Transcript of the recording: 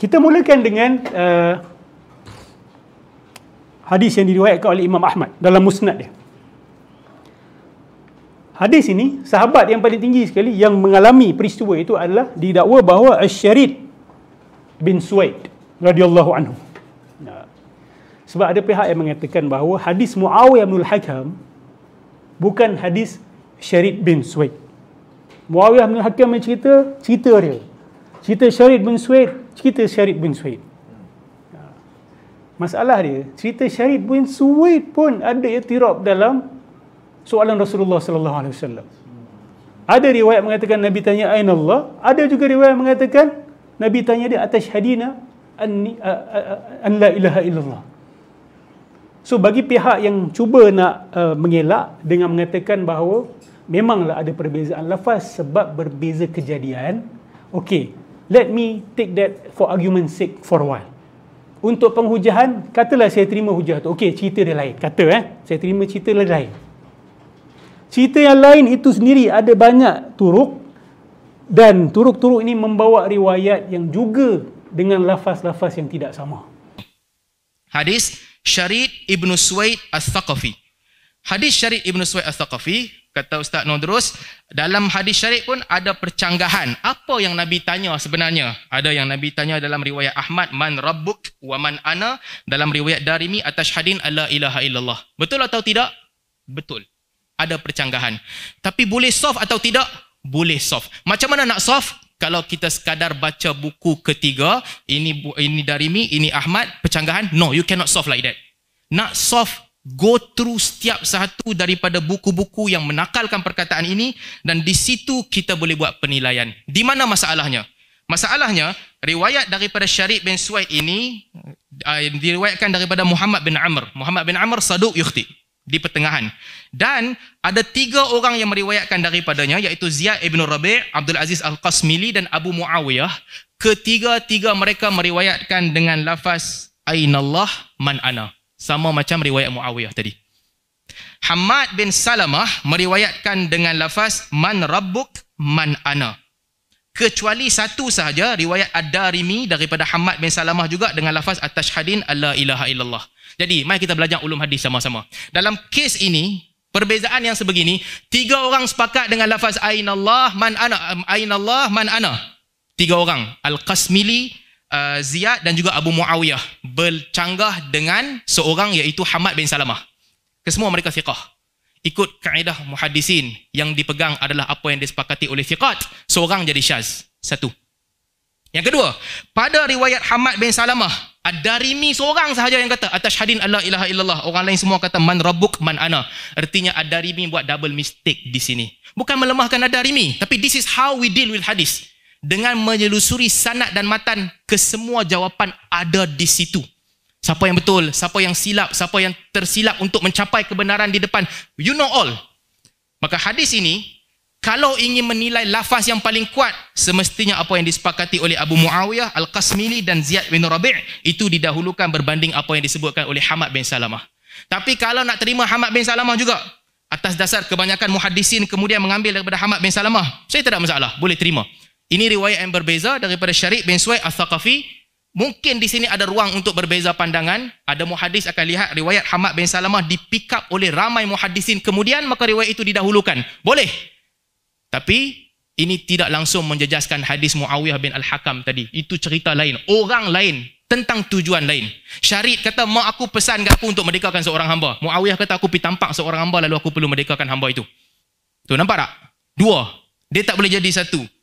Kita mulakan dengan uh, hadis yang diriwayatkan oleh Imam Ahmad dalam musnad dia. Hadis ini, sahabat yang paling tinggi sekali yang mengalami peristiwa itu adalah didakwa bahawa Asyarid bin Suwaid radhiyallahu anhu. Sebab ada pihak yang mengatakan bahawa hadis Muawiyah bin Al-Hakam bukan hadis Syarid bin Suwaid. Muawiyah bin Al-Hakam yang cerita, cerita dia. Cerita Syarid bin Suwaid cerita Syarif bin Suhaid. Ya. Masalah dia, cerita Syarif bin Suhaid pun ada iktirab dalam soalan Rasulullah sallallahu alaihi wasallam. Ada riwayat mengatakan Nabi tanya Ain Allah, ada juga riwayat mengatakan Nabi tanya dia atas hadina anni an la ilaha illallah. So bagi pihak yang cuba nak uh, mengelak dengan mengatakan bahawa memanglah ada perbezaan lafaz sebab berbeza kejadian, okey let me take that for argument sake for a while. Untuk penghujahan, katalah saya terima hujah tu. Okey, cerita dia lain. Kata eh, saya terima cerita dia lain. Cerita yang lain itu sendiri ada banyak turuk dan turuk-turuk ini membawa riwayat yang juga dengan lafaz-lafaz yang tidak sama. Hadis Syarid Ibnu Suwaid Al-Thaqafi. Hadis syarik Ibn Suwaid al-Thaqafi, kata Ustaz Nodrus, dalam hadis syarik pun ada percanggahan. Apa yang Nabi tanya sebenarnya? Ada yang Nabi tanya dalam riwayat Ahmad, Man Rabbuk wa Man Ana, dalam riwayat Darimi, Atas Hadin, Allah ilaha illallah. Betul atau tidak? Betul. Ada percanggahan. Tapi boleh soft atau tidak? Boleh soft. Macam mana nak soft? Kalau kita sekadar baca buku ketiga, ini ini Darimi, ini Ahmad, percanggahan, no, you cannot soft like that. Nak soft go through setiap satu daripada buku-buku yang menakalkan perkataan ini dan di situ kita boleh buat penilaian. Di mana masalahnya? Masalahnya, riwayat daripada Syarif bin Suwaid ini uh, diriwayatkan daripada Muhammad bin Amr. Muhammad bin Amr saduk yukhti di pertengahan. Dan ada tiga orang yang meriwayatkan daripadanya iaitu Ziyad ibn Rabi', Abdul Aziz Al-Qasmili dan Abu Muawiyah. Ketiga-tiga mereka meriwayatkan dengan lafaz Aynallah Manana sama macam riwayat Muawiyah tadi. Hamad bin Salamah meriwayatkan dengan lafaz man rabbuk man ana. Kecuali satu sahaja riwayat Ad-Darimi daripada Hamad bin Salamah juga dengan lafaz at-tashhadin alla ilaha illallah. Jadi mari kita belajar ulum hadis sama-sama. Dalam kes ini perbezaan yang sebegini tiga orang sepakat dengan lafaz ainallah man ana um, ainallah man ana. Tiga orang Al-Qasmili, uh, Ziyad dan juga Abu Muawiyah bercanggah dengan seorang iaitu Hamad bin Salamah. Kesemua mereka siqah. Ikut kaedah muhadisin yang dipegang adalah apa yang disepakati oleh siqat. Seorang jadi syaz. Satu. Yang kedua, pada riwayat Hamad bin Salamah, Ad-Darimi seorang sahaja yang kata atas hadin Allah ilaha illallah. Orang lain semua kata man rabuk man ana. Artinya Ad-Darimi buat double mistake di sini. Bukan melemahkan Ad-Darimi, tapi this is how we deal with hadis dengan menyelusuri sanat dan matan kesemua jawapan ada di situ. Siapa yang betul, siapa yang silap, siapa yang tersilap untuk mencapai kebenaran di depan. You know all. Maka hadis ini, kalau ingin menilai lafaz yang paling kuat, semestinya apa yang disepakati oleh Abu Muawiyah, Al-Qasmili dan Ziyad bin Rabi' itu didahulukan berbanding apa yang disebutkan oleh Hamad bin Salamah. Tapi kalau nak terima Hamad bin Salamah juga, atas dasar kebanyakan muhadisin kemudian mengambil daripada Hamad bin Salamah, saya tidak masalah, boleh terima. Ini riwayat yang berbeza daripada Syarik bin Suwaid Al-Thaqafi. Mungkin di sini ada ruang untuk berbeza pandangan. Ada muhadis akan lihat riwayat Hamad bin Salamah dipick up oleh ramai muhadisin. Kemudian maka riwayat itu didahulukan. Boleh. Tapi ini tidak langsung menjejaskan hadis Muawiyah bin Al-Hakam tadi. Itu cerita lain. Orang lain. Tentang tujuan lain. Syarid kata, mak aku pesan aku untuk merdekakan seorang hamba. Muawiyah kata, aku pergi tampak seorang hamba lalu aku perlu merdekakan hamba itu. Tu nampak tak? Dua. Dia tak boleh jadi satu.